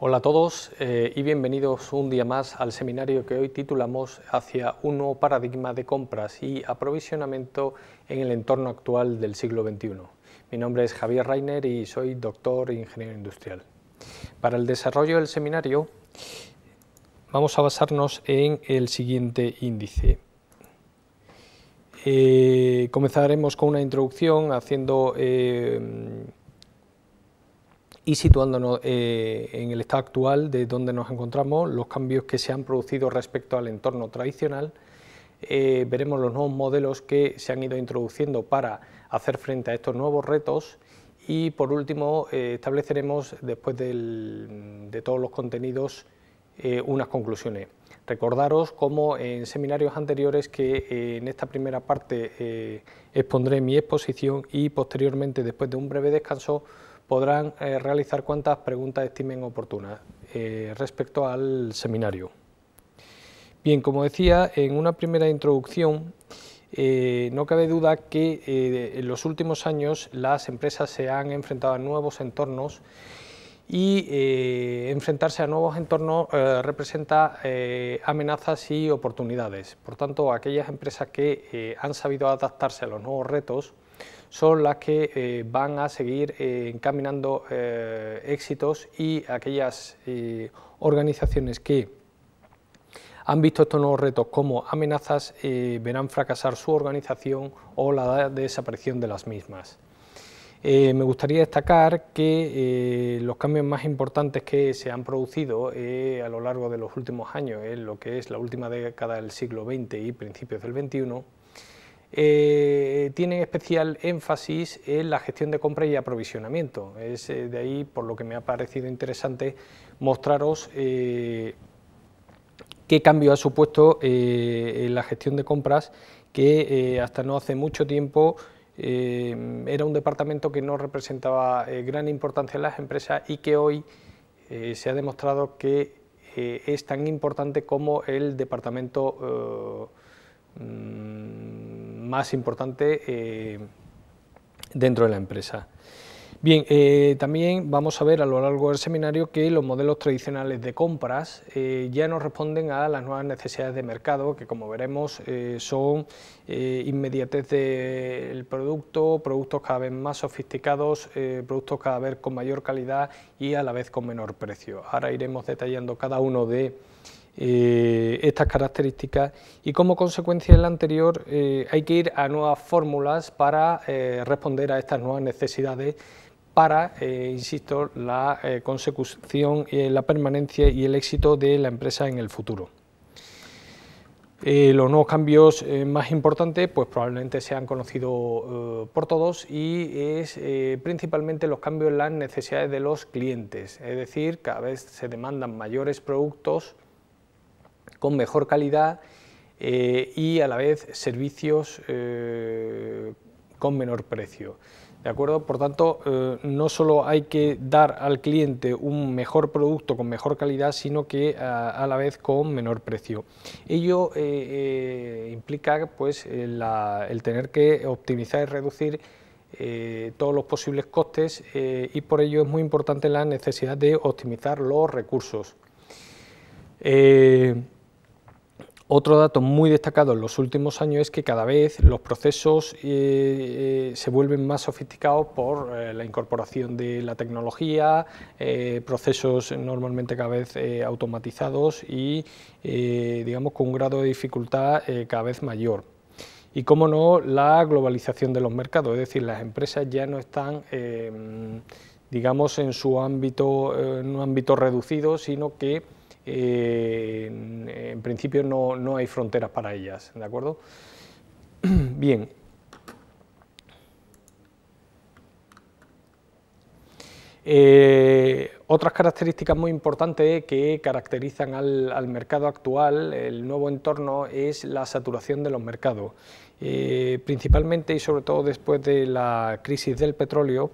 Hola a todos eh, y bienvenidos un día más al seminario que hoy titulamos Hacia un nuevo paradigma de compras y aprovisionamiento en el entorno actual del siglo XXI. Mi nombre es Javier Reiner y soy doctor e ingeniero industrial. Para el desarrollo del seminario vamos a basarnos en el siguiente índice. Eh, comenzaremos con una introducción haciendo... Eh, y situándonos eh, en el estado actual de donde nos encontramos, los cambios que se han producido respecto al entorno tradicional, eh, veremos los nuevos modelos que se han ido introduciendo para hacer frente a estos nuevos retos y por último eh, estableceremos después de todos los contenidos unas conclusiones. Recordaros, como en seminarios anteriores, que en esta primera parte expondré mi exposición y posteriormente, después de un breve descanso, podrán eh, realizar cuantas preguntas estimen oportunas eh, respecto al seminario. Bien, como decía, en una primera introducción, eh, no cabe duda que en los últimos años las empresas se han enfrentado a nuevos entornos y enfrentarse a nuevos entornos representa amenazas y oportunidades. Por tanto, aquellas empresas que han sabido adaptarse a los nuevos retos son las que eh, van a seguir eh, encaminando eh, éxitos y aquellas organizaciones que han visto estos nuevos retos como amenazas, verán fracasar su organización o la desaparición de las mismas. me gustaría destacar que los cambios más importantes que se han producido a lo largo de los últimos años, en lo que es la última década del siglo XX y principios del XXI, eh, tienen especial énfasis en la gestión de compras y aprovisionamiento. Es eh, de ahí por lo que me ha parecido interesante mostraros eh, qué cambio ha supuesto en la gestión de compras que hasta no hace mucho tiempo era un departamento que no representaba gran importancia en las empresas y que hoy se ha demostrado que es tan importante como el departamento mm, más importante eh, dentro de la empresa. Bien, eh, también vamos a ver a lo largo del seminario que los modelos tradicionales de compras eh, ya no responden a las nuevas necesidades de mercado, que como veremos son inmediatez del producto, productos cada vez más sofisticados, productos cada vez con mayor calidad y a la vez con menor precio. Ahora iremos detallando cada uno de eh, estas características y como consecuencia de la anterior eh, hay que ir a nuevas fórmulas para eh, responder a estas nuevas necesidades para, insisto, la consecución, la permanencia y el éxito de la empresa en el futuro. los nuevos cambios más importantes pues probablemente sean han conocido por todos y es principalmente los cambios en las necesidades de los clientes, es decir, cada vez se demandan mayores productos con mejor calidad eh, y a la vez servicios eh, con menor precio. ¿De acuerdo? Por tanto, eh, no solo hay que dar al cliente un mejor producto con mejor calidad, sino que a, la vez con menor precio. Ello implica pues, el tener que optimizar y reducir todos los posibles costes y por ello es muy importante la necesidad de optimizar los recursos. Otro dato muy destacado en los últimos años es que cada vez los procesos eh, eh, se vuelven más sofisticados por eh, la incorporación de la tecnología, procesos normalmente cada vez automatizados y digamos con un grado de dificultad cada vez mayor y, como no, la globalización de los mercados, es decir, las empresas ya no están, digamos, en su ámbito, en un ámbito reducido, sino que en, principio no, no hay fronteras para ellas, ¿de acuerdo? Bien, Eh, otras características muy importantes que caracterizan al, mercado actual, el nuevo entorno, es la saturación de los mercados. Eh, principalmente y sobre todo después de la crisis del petróleo,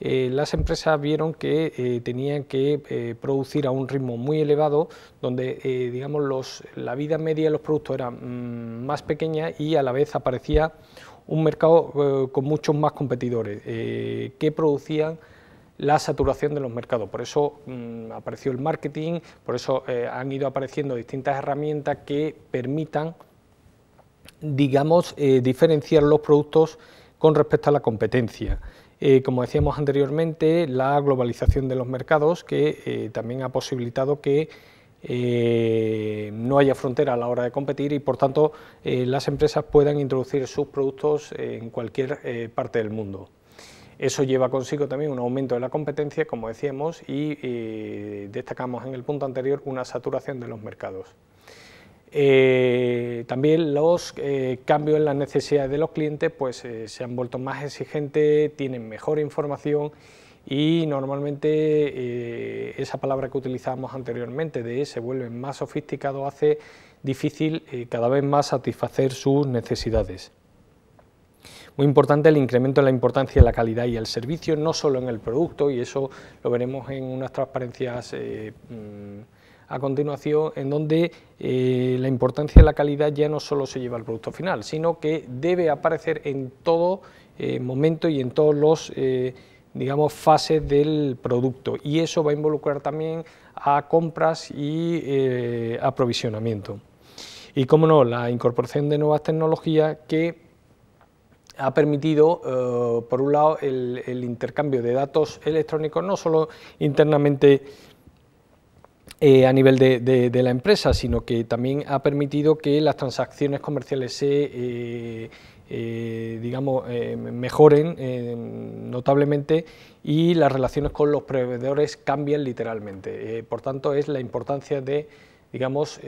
eh, las empresas vieron que tenían que producir a un ritmo muy elevado, donde digamos la vida media de los productos era mm, más pequeña y a la vez aparecía un mercado con muchos más competidores que producían la saturación de los mercados. Por eso mm, apareció el marketing, por eso eh, han ido apareciendo distintas herramientas que permitan, digamos, eh, diferenciar los productos con respecto a la competencia. Eh, como decíamos anteriormente, la globalización de los mercados que también ha posibilitado que no haya frontera a la hora de competir y por tanto las empresas puedan introducir sus productos en cualquier parte del mundo. Eso lleva consigo también un aumento de la competencia, como decíamos, y destacamos en el punto anterior una saturación de los mercados. Eh, también los eh, cambios en las necesidades de los clientes pues, eh, se han vuelto más exigentes, tienen mejor información y normalmente esa palabra que utilizamos anteriormente de se vuelven más sofisticado, hace difícil cada vez más satisfacer sus necesidades muy importante el incremento en la importancia de la calidad y el servicio, no solo en el producto, y eso lo veremos en unas transparencias eh, mm, a continuación, en donde eh, la importancia de la calidad ya no solo se lleva al producto final, sino que debe aparecer en todo eh, momento y en todos los digamos, fases del producto y eso va a involucrar también a compras y aprovisionamiento. Y como no, la incorporación de nuevas tecnologías que ha permitido, eh, por un lado, el, intercambio de datos electrónicos, no solo internamente eh, a nivel de, la empresa, sino que también ha permitido que las transacciones comerciales se... Eh, digamos, mejoren notablemente y las relaciones con los proveedores cambian literalmente. por tanto, es la importancia de, digamos,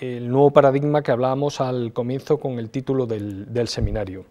el nuevo paradigma que hablábamos al comienzo con el título del, del seminario.